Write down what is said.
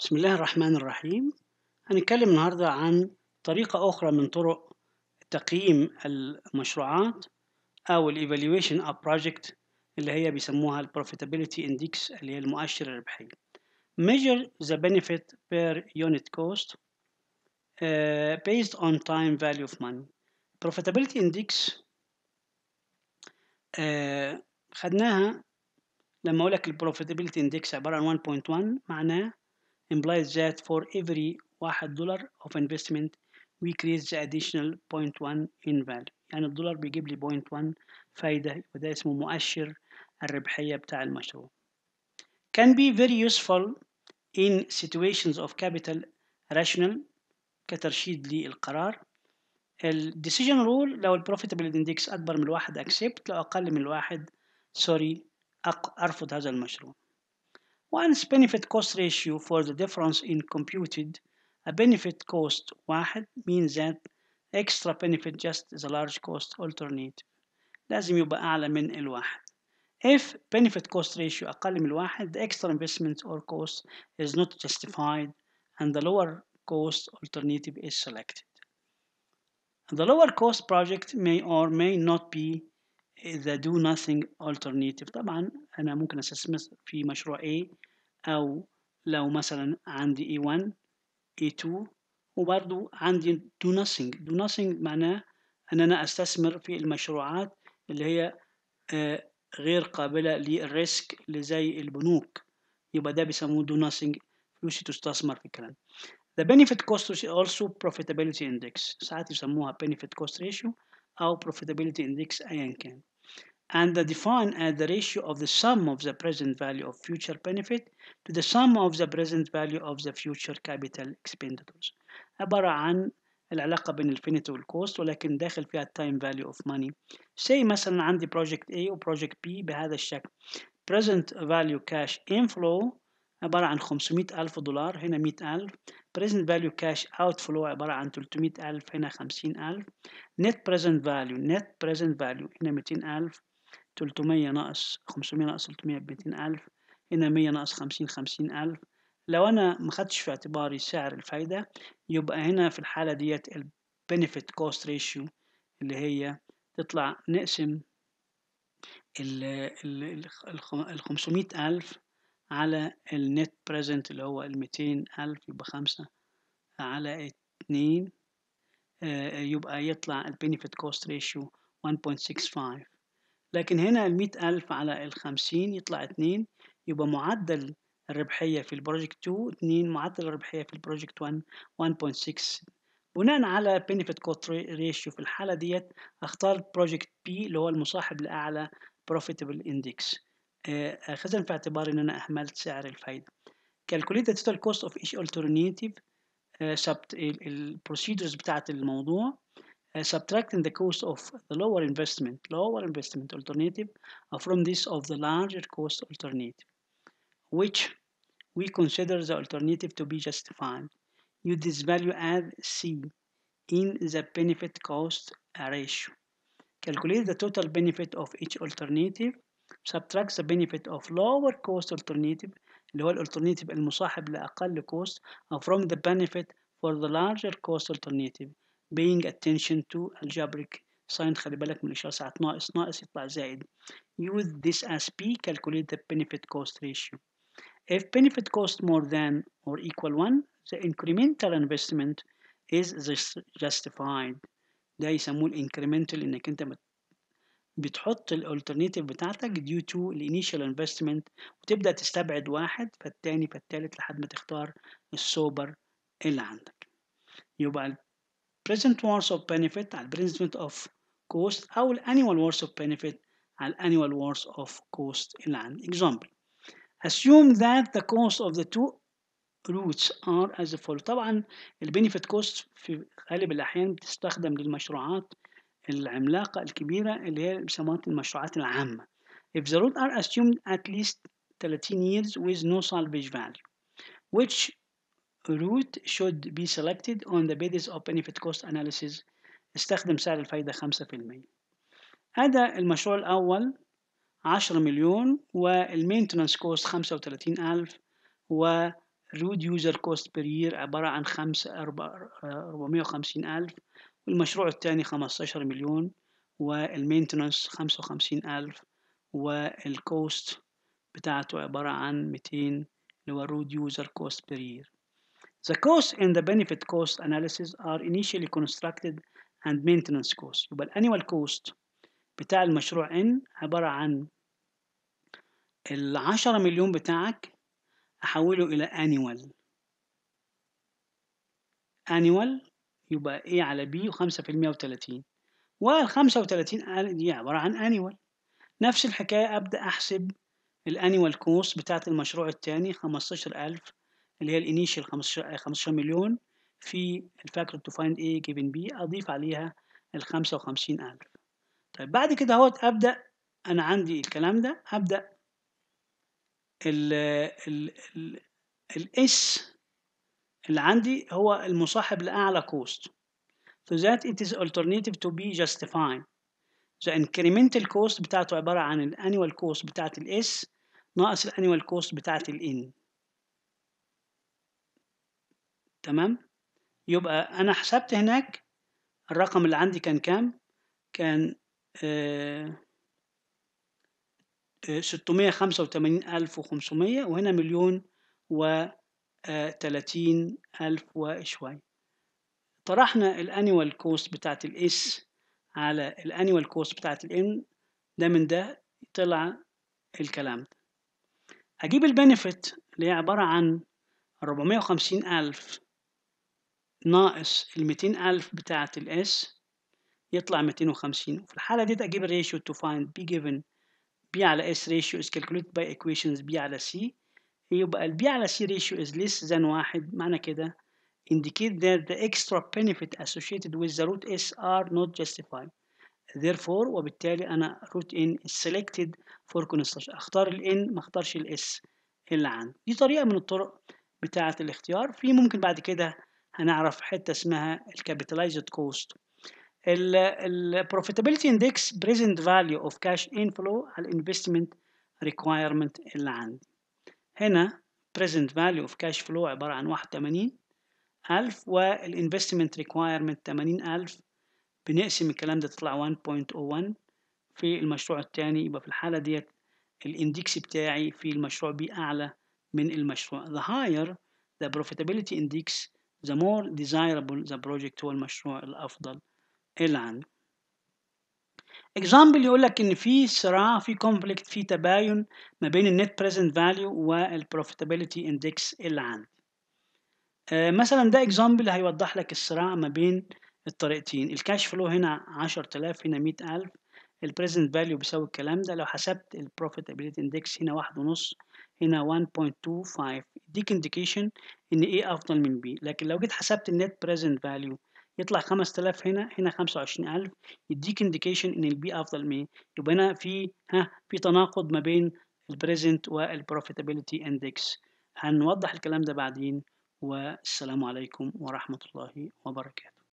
بسم الله الرحمن الرحيم هنتكلم النهاردة عن طريقة أخرى من طرق تقييم المشروعات أو الـ Evaluation of Project اللي هي بيسموها الـ Profitability Index اللي هي المؤشر الربحي Measure the benefit per unit cost uh, based on time value of money Profitability Index uh, خدناها لما أقول لك ال Profitability Index عبارة عن 1.1 معناه implies that for every واحد دولار of investment we create the additional 0.1 in value يعني الدولار بيجيب لي 0.1 فايدة وده اسمه مؤشر الربحية بتاع المشروع can be very useful in situations of capital rational كترشيد للقرار decision rule لو profitable index اكبر من الواحد accept لو اقل من الواحد سوري ارفض هذا المشروع Once benefit cost ratio for the difference in computed a benefit cost one means that extra benefit just is a large cost alternative لازم يبقى أعلى من الواحد If benefit cost ratio أقل من الواحد the extra investment or cost is not justified and the lower cost alternative is selected. The lower cost project may or may not be the do nothing alternative طبعا أنا ممكن أستثمر في مشروع A أو لو مثلا عندي A1 A2 وبرضو عندي do nothing do nothing معناه أن أنا أستثمر في المشروعات اللي هي آه، غير قابلة للريسك اللي زي البنوك يبقى ده بيسموه do nothing فلوسي تستثمر في الكلام The benefit cost is also profitability index ساعات يسموها benefit cost ratio أو profitability index أيا كان and define as the ratio of the sum of the present value of future benefit to the sum of the present value of the future capital expenditures عبارة عن العلاقة بين وال cost ولكن داخل فيها time value of money say مثلا عندي project A و project B بهذا الشكل present value cash inflow عبارة عن 500 ألف دولار هنا 100 ألف present value cash outflow عبارة عن 300 ألف هنا 50 ألف net present value net present value هنا 200 ألف 300 ناقص 500 ناقص 300 ب 200000 هنا 100 ناقص 50 50000 لو أنا ما خدتش في اعتباري سعر الفايدة يبقى هنا في الحالة ديت ال كوست ريشيو اللي هي تطلع نقسم ال ال ال 500000 على النت بريزنت اللي هو ال 200000 يبقى 5 على 2 آه، يبقى يطلع البينيفيت كوست ريشيو 1.65 لكن هنا المئة ألف على الخمسين يطلع اتنين يبقى معدل الربحية في البروجكت 2 2 معدل الربحية في البروجكت 1 1.6 بناء على بينفيت كوست ريشيو في الحالة ديت اختار بروجكت بي اللي هو المصاحب لأعلى بروفيتبل اندكس أخذا في اعتبار إن أنا أهملت سعر الفايدة calculate the total cost of each alternative آه، سبت البروسيدرز بتاعة الموضوع uh, subtracting the cost of the lower investment lower investment alternative uh, from this of the larger cost alternative which we consider the alternative to be justified you this value add C in the benefit cost ratio calculate the total benefit of each alternative subtract the benefit of lower cost alternative alternative هو alternative المصاحب لأقل cost uh, from the benefit for the larger cost alternative paying attention to algebraic sign خلي بالك من الإشارة ساعة ناقص ناقص يطلع زائد use this as P calculate the benefit cost ratio if benefit cost more than or equal 1 the incremental investment is justified ده يسموه incremental انك انت بتحط الالترنيتيف بتاعتك due to الانيشال انفستمنت وتبدا تستبعد واحد فالتاني فالتالت لحد ما تختار السوبر اللي عندك يبقى present worth of benefit على البريزنت of cost أو annual worth of benefit على annual worth of cost اللي example assume that the cost of the two routes are as follows طبعا benefit كوست في غالب الأحيان بتستخدم للمشروعات العملاقة الكبيرة اللي هي بيسموها المشروعات العامة if the routes are assumed at least 30 years with no salvage value which root should be selected on the basis of benefit cost analysis استخدم سعر الفايدة 5% هذا المشروع الأول 10 مليون والمينتنس كوست 35 ألف والرود يوزر كوست بير يير عبارة عن 5 450 ألف والمشروع الثاني 15 مليون والمينتنس ألف والكوست بتاعته عبارة عن 200 اللي هو الرود يوزر كوست بير يير The cost and the benefit cost analysis are initially constructed and maintenance cost يبقى annual cost بتاع المشروع N عبارة عن العشرة مليون بتاعك أحوله إلى annual annual يبقى A على B وخمسة في المية وتلاتين والخمسة وتلاتين دي عبارة عن annual نفس الحكاية أبدأ أحسب الانيوال كوست بتاعت المشروع التاني خمستاشر ألف اللي هي الانيشال آه، 15 مليون في الفاكتور تو فايند اي جيفن بي اضيف عليها ال 55000 طيب بعد كده اهوت ابدا انا عندي الكلام ده ابدا ال ال ال الاس اللي عندي هو المصاحب لاعلى كوست so that it is alternative to be justified the incremental cost بتاعته عبارة عن الانيوال كوست بتاعت الاس ناقص الانيوال كوست بتاعت الان تمام يبقى انا حسبت هناك الرقم اللي عندي كان كام كان آه، آه، ستمية خمسة وتمانين ألف وخمسمية وهنا مليون وتلاتين آه، ألف وشوية طرحنا الانيوال كوست بتاعت الاس على الانيوال كوست بتاعت الان ده من ده طلع الكلام ده اجيب البنفيت اللي هي عبارة عن أربعمية وخمسين ألف ناقص ال 200000 بتاعة الاس يطلع 250 وفي الحالة دي اجيب الريشيو تو فايند بي جيفن بي على اس ريشيو از كالكوليت باي equations بي على سي يبقى البي على سي ريشيو از less than واحد معنى كده indicate that the extra benefit associated with the root s are not justified therefore وبالتالي انا root n is selected for construction اختار ال n ما اختارش ال s اللي عندي دي طريقة من الطرق بتاعة الاختيار في ممكن بعد كده هنعرف حته اسمها الكابيتالايزد كوست البروفيتابيلتي اندكس بريزنت فاليو اوف كاش انفلو على الانفستمنت ريكوايرمنت اللي عندي هنا بريزنت فاليو اوف كاش فلو عباره عن 81 ألف والانفستمنت ريكوايرمنت 80 ألف بنقسم الكلام ده تطلع 1.01 في المشروع الثاني يبقى في الحالة ديت الاندكس بتاعي في المشروع بي أعلى من المشروع the higher the profitability index The more desirable the project هو المشروع الأفضل العام example يقول لك إن في صراع في conflict في تباين ما بين النت present value والبروفيتابيلتي اندكس العام آه مثلا ده example هيوضح لك الصراع ما بين الطريقتين الكاش فلو هنا 10000 هنا 100000 البريزنت فاليو بيساوي الكلام ده لو حسبت البروفيتابيلتي اندكس هنا واحد ونص هنا 1.25 يديك انديكيشن ان ايه افضل من بي لكن لو جيت حسبت النت بريزنت فاليو يطلع 5000 هنا هنا 25000 يديك انديكيشن ان البي افضل من يبقى هنا في ها في تناقض ما بين البريزنت والبروفيتابيلتي اندكس هنوضح الكلام ده بعدين والسلام عليكم ورحمة الله وبركاته